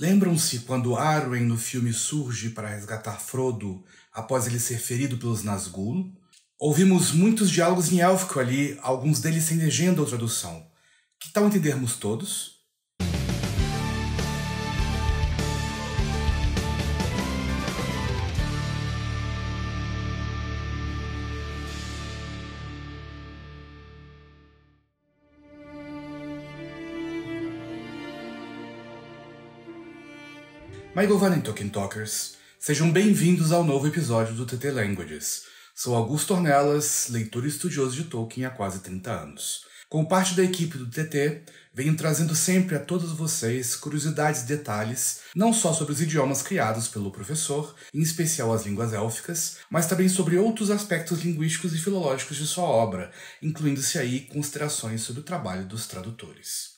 Lembram-se quando Arwen no filme surge para resgatar Frodo após ele ser ferido pelos Nazgûl? Ouvimos muitos diálogos em élfico ali, alguns deles sem legenda ou tradução. Que tal entendermos todos? Michael Van Token Talkers. Sejam bem-vindos ao novo episódio do TT Languages. Sou Augusto Ornelas, leitor e estudioso de Tolkien há quase 30 anos. Com parte da equipe do TT, venho trazendo sempre a todos vocês curiosidades e detalhes, não só sobre os idiomas criados pelo professor, em especial as línguas élficas, mas também sobre outros aspectos linguísticos e filológicos de sua obra, incluindo-se aí considerações sobre o trabalho dos tradutores.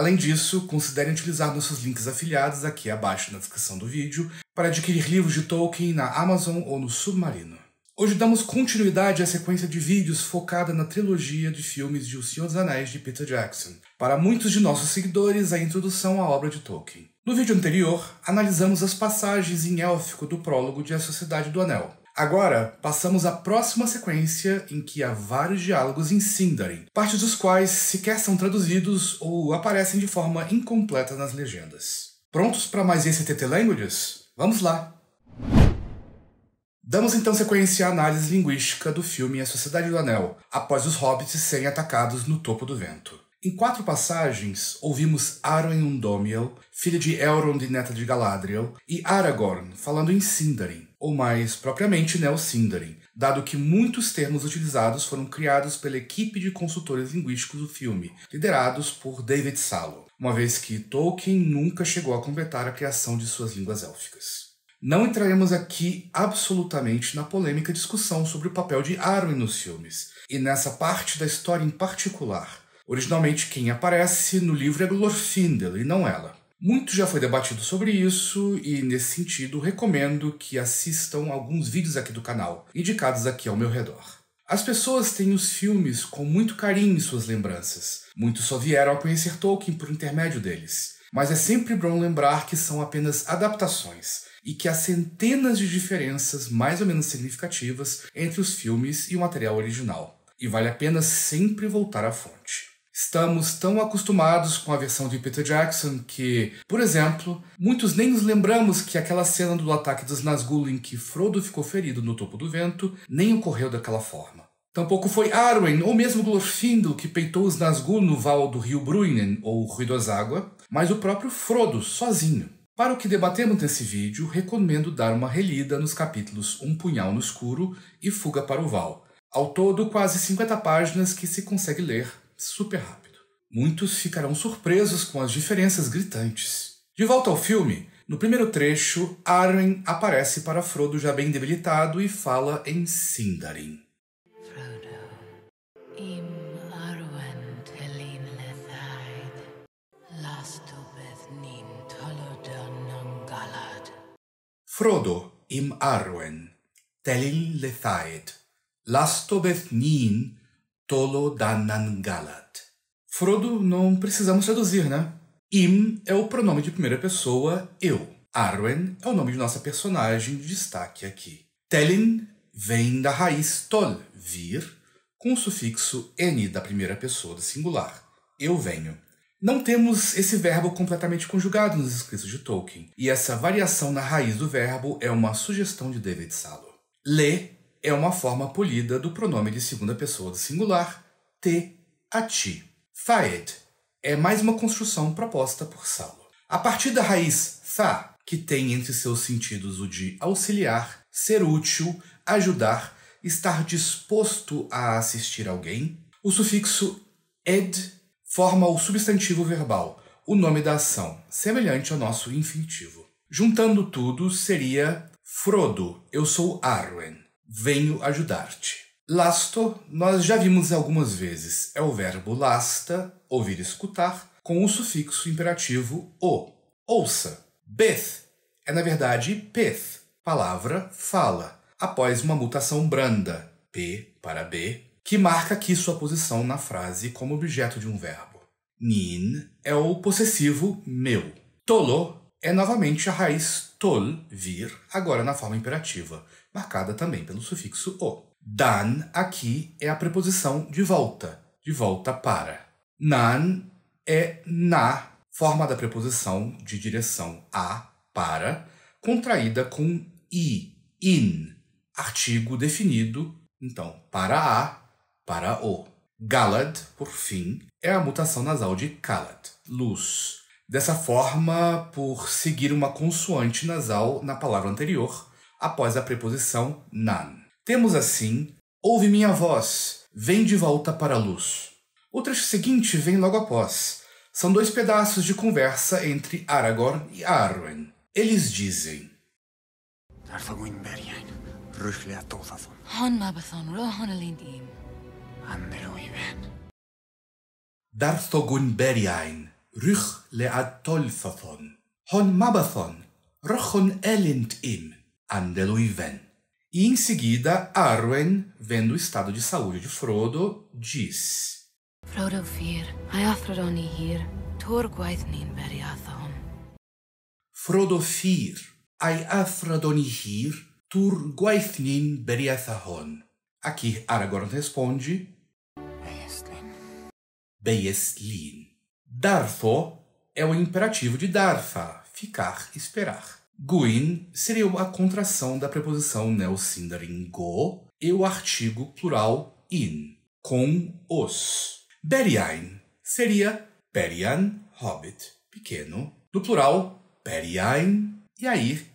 Além disso, considerem utilizar nossos links afiliados aqui abaixo na descrição do vídeo para adquirir livros de Tolkien na Amazon ou no Submarino. Hoje damos continuidade à sequência de vídeos focada na trilogia de filmes de O Senhor dos Anéis de Peter Jackson, para muitos de nossos seguidores, a introdução à obra de Tolkien. No vídeo anterior, analisamos as passagens em élfico do prólogo de A Sociedade do Anel, Agora, passamos à próxima sequência em que há vários diálogos em Sindarin, partes dos quais sequer são traduzidos ou aparecem de forma incompleta nas legendas. Prontos para mais esse TT Languages? Vamos lá! Damos então sequência à análise linguística do filme A Sociedade do Anel, após os hobbits serem atacados no topo do vento. Em quatro passagens, ouvimos Arwen Undomiel, filha de Elrond e neta de Galadriel, e Aragorn falando em Sindarin, ou mais propriamente Neo-Sindarin, né, dado que muitos termos utilizados foram criados pela equipe de consultores linguísticos do filme, liderados por David Salo, uma vez que Tolkien nunca chegou a completar a criação de suas línguas élficas. Não entraremos aqui absolutamente na polêmica discussão sobre o papel de Arwen nos filmes, e nessa parte da história em particular. Originalmente, quem aparece no livro é Glorfindel e não ela. Muito já foi debatido sobre isso e, nesse sentido, recomendo que assistam alguns vídeos aqui do canal, indicados aqui ao meu redor. As pessoas têm os filmes com muito carinho em suas lembranças. Muitos só vieram a conhecer Tolkien por intermédio deles. Mas é sempre bom lembrar que são apenas adaptações e que há centenas de diferenças mais ou menos significativas entre os filmes e o material original. E vale a pena sempre voltar à fonte. Estamos tão acostumados com a versão de Peter Jackson que, por exemplo, muitos nem nos lembramos que aquela cena do ataque dos Nazgûl em que Frodo ficou ferido no topo do vento nem ocorreu daquela forma. Tampouco foi Arwen ou mesmo Glorfindel que peitou os Nazgûl no val do rio Bruinen ou Água, mas o próprio Frodo sozinho. Para o que debatemos nesse vídeo, recomendo dar uma relida nos capítulos Um Punhal no Escuro e Fuga para o Val. Ao todo, quase 50 páginas que se consegue ler super rápido. Muitos ficarão surpresos com as diferenças gritantes. De volta ao filme, no primeiro trecho, Arwen aparece para Frodo já bem debilitado e fala em Sindarin. Frodo im Arwen, Telin Lethaid, Lastobeth Nin Tolo Danangalat. Frodo não precisamos traduzir, né? Im é o pronome de primeira pessoa, eu. Arwen é o nome de nossa personagem de destaque aqui. Telin vem da raiz tol, vir, com o sufixo n da primeira pessoa do singular, eu venho. Não temos esse verbo completamente conjugado nos escritos de Tolkien, e essa variação na raiz do verbo é uma sugestão de David Salo. Lê é uma forma polida do pronome de segunda pessoa do singular, te a ti. Faed é mais uma construção proposta por Saulo. A partir da raiz tha, que tem entre seus sentidos o de auxiliar, ser útil, ajudar, estar disposto a assistir alguém, o sufixo ed forma o substantivo verbal, o nome da ação, semelhante ao nosso infinitivo. Juntando tudo, seria Frodo, eu sou Arwen venho ajudar-te. Lasto, nós já vimos algumas vezes, é o verbo lasta, ouvir escutar, com o sufixo imperativo o. Ouça. Beth é, na verdade, peth, palavra fala, após uma mutação branda, p para b, que marca aqui sua posição na frase como objeto de um verbo. Nin é o possessivo meu. Tolo é novamente a raiz tol, vir, agora na forma imperativa, marcada também pelo sufixo o. Dan aqui é a preposição de volta, de volta para. Nan é na forma da preposição de direção a, para, contraída com i, in, artigo definido, então, para a, para o. Galad, por fim, é a mutação nasal de kalad, luz. Dessa forma, por seguir uma consoante nasal na palavra anterior, após a preposição nan. Temos assim, ouve minha voz, vem de volta para a luz. O trecho seguinte vem logo após. São dois pedaços de conversa entre Aragorn e Arwen. Eles dizem: Darthogun Beriain, رخ لعتولفاثون hon mabathon, rochon elint im, andeluiven. E em seguida, Arwen, vendo o estado de saúde de Frodo, diz: Frodo fir, aathroni hir, tor gwaithnin beriathon. Frodo fir, aathroni hir, tur gwaithnin beriathon. Aqui Aragorn responde: Beyeslin. Beyeslin. Darfo é o imperativo de darfa, ficar, esperar. Guin seria a contração da preposição neocindarin go e o artigo plural in, com os. Beriain seria Berian, hobbit, pequeno. No plural, Beriain, e aí,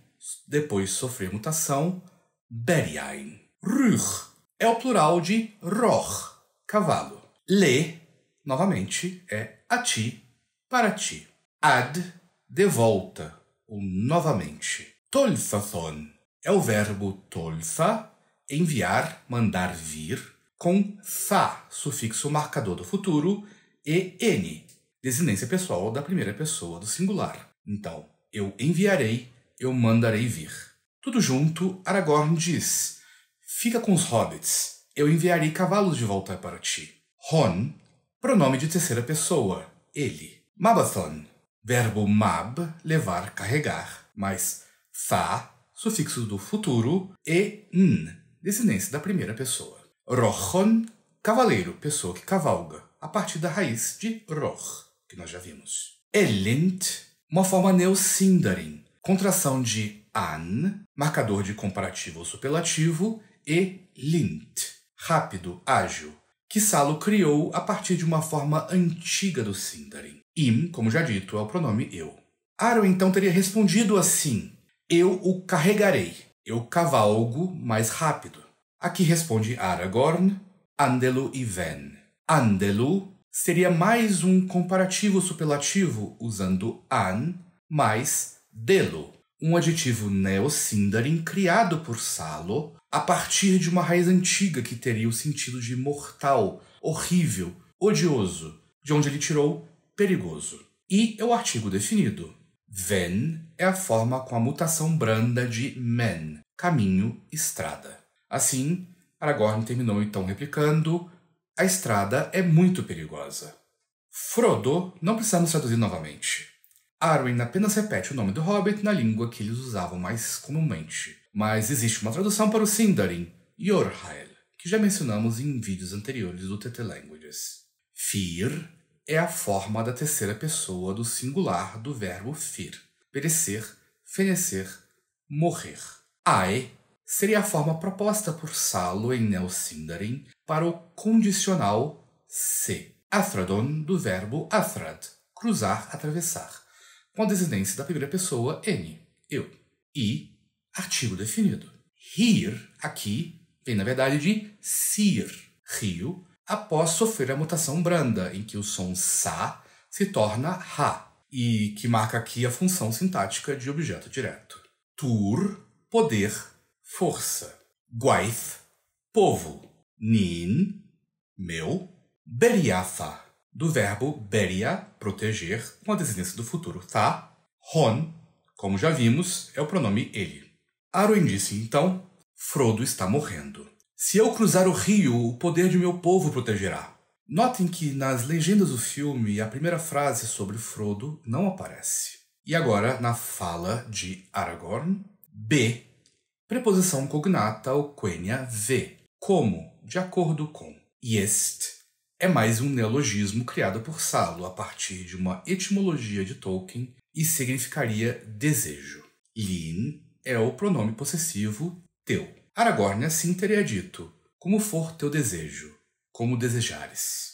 depois sofrer mutação, Beriain. rur é o plural de roh cavalo. Le, novamente, é a ti, para ti. Ad, de volta, ou novamente. thon é o verbo tolfa, enviar, mandar vir, com fa, sufixo marcador do futuro, e n, desinência pessoal da primeira pessoa do singular. Então, eu enviarei, eu mandarei vir. Tudo junto, Aragorn diz: Fica com os hobbits, eu enviarei cavalos de volta para ti. Hon Pronome de terceira pessoa, ele. Mabathon, verbo mab, levar, carregar, mais sa, sufixo do futuro, e n, desinência da primeira pessoa. Rochon, cavaleiro, pessoa que cavalga, a partir da raiz de roch, que nós já vimos. Elint, uma forma neosindarin, contração de an, marcador de comparativo ou superlativo, e lint, rápido, ágil, que Salo criou a partir de uma forma antiga do Sindarin. Im, como já dito, é o pronome eu. Aro então teria respondido assim: Eu o carregarei, eu cavalgo mais rápido. Aqui responde Aragorn, Andelu e Ven. Andelu seria mais um comparativo superlativo usando an mais delo, um adjetivo neosíndarin criado por Salo a partir de uma raiz antiga que teria o sentido de mortal, horrível, odioso, de onde ele tirou perigoso. E é o artigo definido. Ven é a forma com a mutação branda de men, caminho, estrada. Assim, Aragorn terminou então replicando: a estrada é muito perigosa. Frodo, não precisamos traduzir novamente. Arwen apenas repete o nome do hobbit na língua que eles usavam mais comumente, mas existe uma tradução para o Sindarin, Yorhael, que já mencionamos em vídeos anteriores do TT Languages. Fir é a forma da terceira pessoa do singular do verbo fir, perecer, fenecer, morrer. Ae seria a forma proposta por Salo em Neosindarin para o condicional se, athradon do verbo athrad, cruzar, atravessar com a desinência da primeira pessoa N, eu. E artigo definido. Rir aqui vem, na verdade, de sir, rio, após sofrer a mutação branda, em que o som sa se torna ra, e que marca aqui a função sintática de objeto direto. Tur, poder, força. Gwaith, povo. Nin, meu. Beriafa, do verbo beria, proteger, com a desinência do futuro tá. hon como já vimos, é o pronome ele. Arwen disse então: Frodo está morrendo. Se eu cruzar o rio, o poder de meu povo protegerá. Notem que nas legendas do filme a primeira frase sobre Frodo não aparece. E agora, na fala de Aragorn, B, preposição cognata ou quenya V, como, de acordo com, jest, é mais um neologismo criado por Salo a partir de uma etimologia de Tolkien e significaria desejo. Lin é o pronome possessivo teu. Aragorn assim teria dito: Como for teu desejo, como desejares.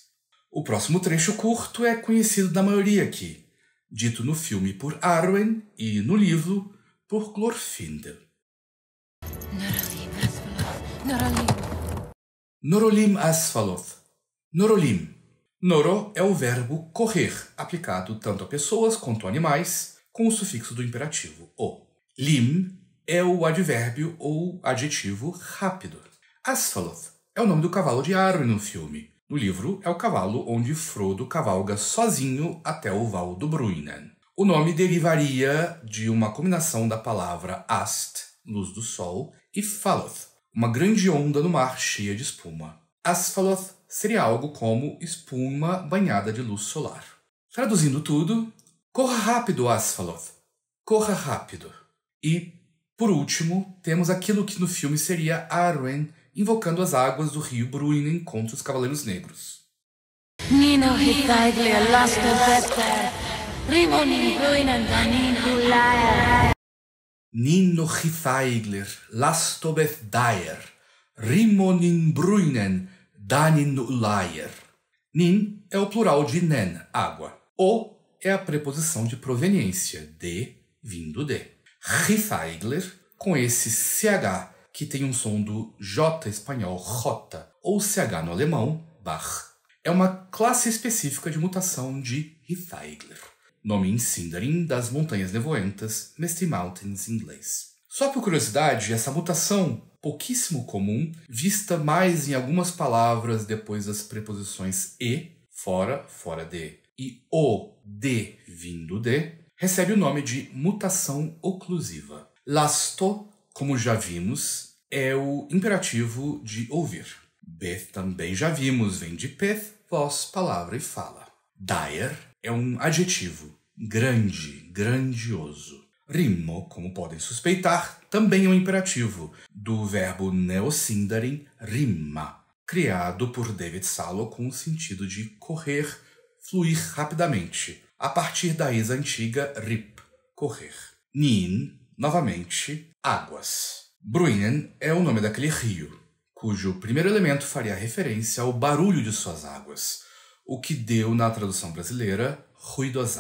O próximo trecho curto é conhecido da maioria aqui, dito no filme por Arwen e no livro por Glorfindel. Norolim Asfaloth. Norolim Asfaloth Norolim. Noro é o verbo correr, aplicado tanto a pessoas quanto a animais, com o sufixo do imperativo o. Lim é o advérbio ou adjetivo rápido. Asfaloth é o nome do cavalo de Arwen no filme. No livro, é o cavalo onde Frodo cavalga sozinho até o Val do Bruinen. O nome derivaria de uma combinação da palavra ast, luz do sol, e faloth, uma grande onda no mar cheia de espuma. Asfaloth seria algo como espuma banhada de luz solar. Traduzindo tudo, corra rápido, Asphaloth. Corra rápido. E, por último, temos aquilo que no filme seria Arwen invocando as águas do rio Bruinen contra os Cavaleiros Negros. Nino Hitaiglia Laster Vetter, Rimonin Bruinen Danin Hulaer. Nino Hitaiglir Lastobeth Dyer, Rimonin Bruinen danin layer. Nin é o plural de nen, água. O é a preposição de proveniência, de, vindo de. Rifeigler, com esse CH que tem um som do J espanhol, rota, ou CH no alemão, Bach, é uma classe específica de mutação de Rifeigler, nome em Sindarin das Montanhas Nevoentas, Misty Mountains em inglês. Só por curiosidade, essa mutação pouquíssimo comum, vista mais em algumas palavras depois das preposições e, fora, fora de, e o, de, vindo de, recebe o nome de mutação oclusiva. Lasto, como já vimos, é o imperativo de ouvir. Beth também já vimos, vem de peth, voz, palavra e fala. Dire é um adjetivo, grande, grandioso. Rimo, como podem suspeitar, também é um imperativo, do verbo neosindarin, rima, criado por David Salo com o sentido de correr, fluir rapidamente, a partir da isa antiga rip, correr. Nin, novamente, águas. Bruinen é o nome daquele rio, cujo primeiro elemento faria referência ao barulho de suas águas, o que deu na tradução brasileira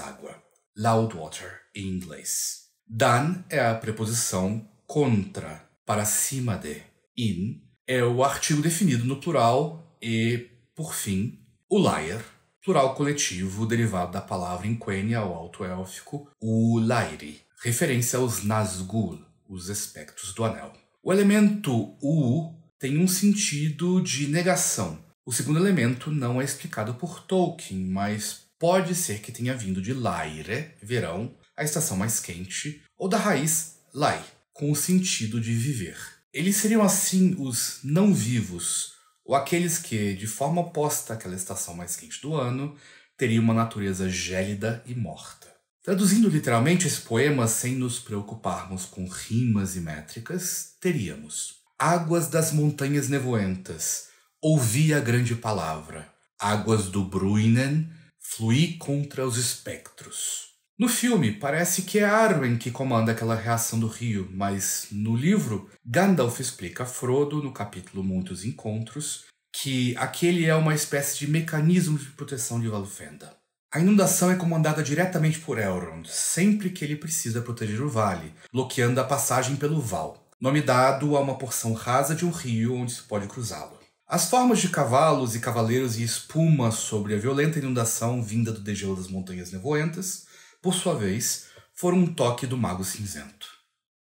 águas, loud water em inglês. Dan é a preposição contra para cima de. In é o artigo definido no plural e, por fim, o lair, plural coletivo derivado da palavra Quenya, ou alto élfico, o lairi, referência aos Nazgûl, os espectros do anel. O elemento u tem um sentido de negação. O segundo elemento não é explicado por Tolkien, mas pode ser que tenha vindo de laire, verão, a estação mais quente, ou da raiz lai, com o sentido de viver. Eles seriam assim os não vivos, ou aqueles que, de forma oposta àquela estação mais quente do ano, teriam uma natureza gélida e morta. Traduzindo literalmente esse poema sem nos preocuparmos com rimas e métricas, teríamos: Águas das montanhas nevoentas, ouvi a grande palavra. Águas do Bruinen, fluí contra os espectros. No filme, parece que é Arwen que comanda aquela reação do rio, mas no livro, Gandalf explica a Frodo, no capítulo Muitos Encontros, que aquele é uma espécie de mecanismo de proteção de Valfenda. A inundação é comandada diretamente por Elrond, sempre que ele precisa proteger o vale, bloqueando a passagem pelo Val, nome dado a uma porção rasa de um rio onde se pode cruzá-lo. As formas de cavalos e cavaleiros e espuma sobre a violenta inundação vinda do degelo das Montanhas Nevoentas por sua vez, foram um toque do Mago Cinzento.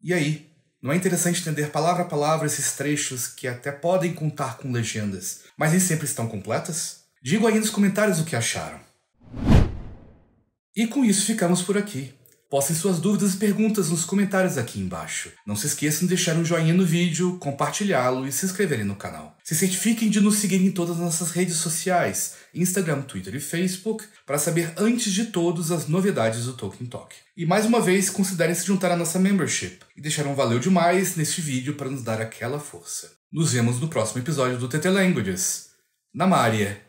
E aí, não é interessante entender palavra a palavra esses trechos que até podem contar com legendas, mas nem sempre estão completas? Digo aí nos comentários o que acharam. E com isso ficamos por aqui. Postem suas dúvidas e perguntas nos comentários aqui embaixo. Não se esqueçam de deixar um joinha no vídeo, compartilhá-lo e se inscreverem no canal. Se certifiquem de nos seguir em todas as nossas redes sociais, Instagram, Twitter e Facebook, para saber antes de todos as novidades do Tolkien Talk. E mais uma vez, considerem se juntar à nossa membership e deixar um valeu demais neste vídeo para nos dar aquela força. Nos vemos no próximo episódio do TT Languages. Na Maria!